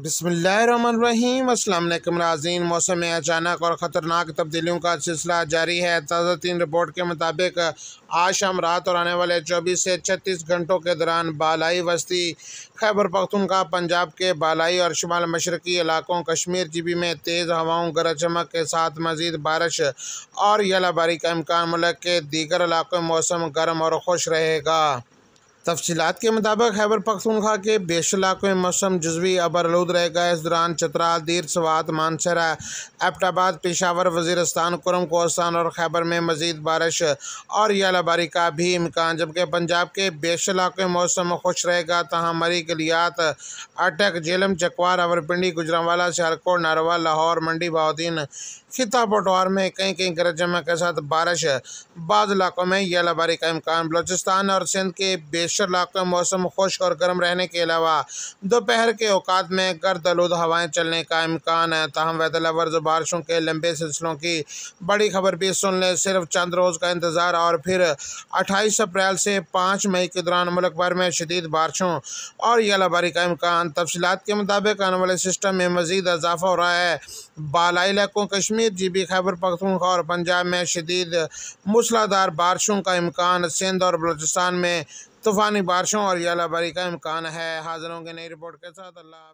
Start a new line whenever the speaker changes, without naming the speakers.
बसमीम अल्लाम नाजीन मौसम में अचानक और ख़तरनाक तब्दीलियों का सिलसिला जारी है ताज़ा तीन रिपोर्ट के मुताबिक आज शाम रात और आने वाले 24 से 36 घंटों के दौरान बालाई वस्ती खैबर पख्तूनखा पंजाब के बालाई और शुमाल मशरकी इलाकों कश्मीर जीबी में तेज़ हवाओं गरज चमक के साथ मजीद बारिश और यलाबारी का इम्कान मुल्क के दीगर इलाकों में मौसम गर्म और खुश रहेगा तफसीत के मुताबिक खैबर पखतनखा के बेश इलाकों में मौसम जजवी आलूद रहेगा इस दौरान चतराल दीर सवात मानसरा एबटाबाद पेशावर वजीरस्तान कुरम कोस्तान और खैबर में मजीद बारिश और यालाबारी का भी इम्कान जबकि पंजाब के बेश इलाकों में मौसम खुश रहेगा तहाँ मरी गलियात अटक झेलम चकवार अवरपिंडी गुजरावाला सियालकोट नारवा लाहौर मंडी बहादीन खिता पटवार में कहीं कहीं गरज चमक के साथ बारिश बाद इलाकों में यला बारी का इम्कान बलोचिस्तान और सिंध के बेशर इलाकों में मौसम खुश और गर्म रहने के अलावा दोपहर के अवकात में गर्द आलूद हवाएं चलने का इम्कान है तहम वैदला वर्ज बारिशों के लंबे सिलसिलों की बड़ी खबर भी सुन लें सिर्फ चंद रोज़ का इंतज़ार और फिर अट्ठाईस अप्रैल से पाँच मई के दौरान मुल्क भर में शदीद बारिशों और यलाबारी का इम्कान तफसीत के मुताबिक आने वाले सिस्टम में मजीद इजाफा हो रहा है बालाई इलाकों कश्मीर समेत बी खैबर पख्तूनख्वा और पंजाब में शदीद मूसलाधार बारिशों का इम्कान सिंध और बलोचिस्तान में तूफ़ानी बारिशों और यालाबारी का इम्कान है हाजिरों के नई रिपोर्ट के साथ अल्लाह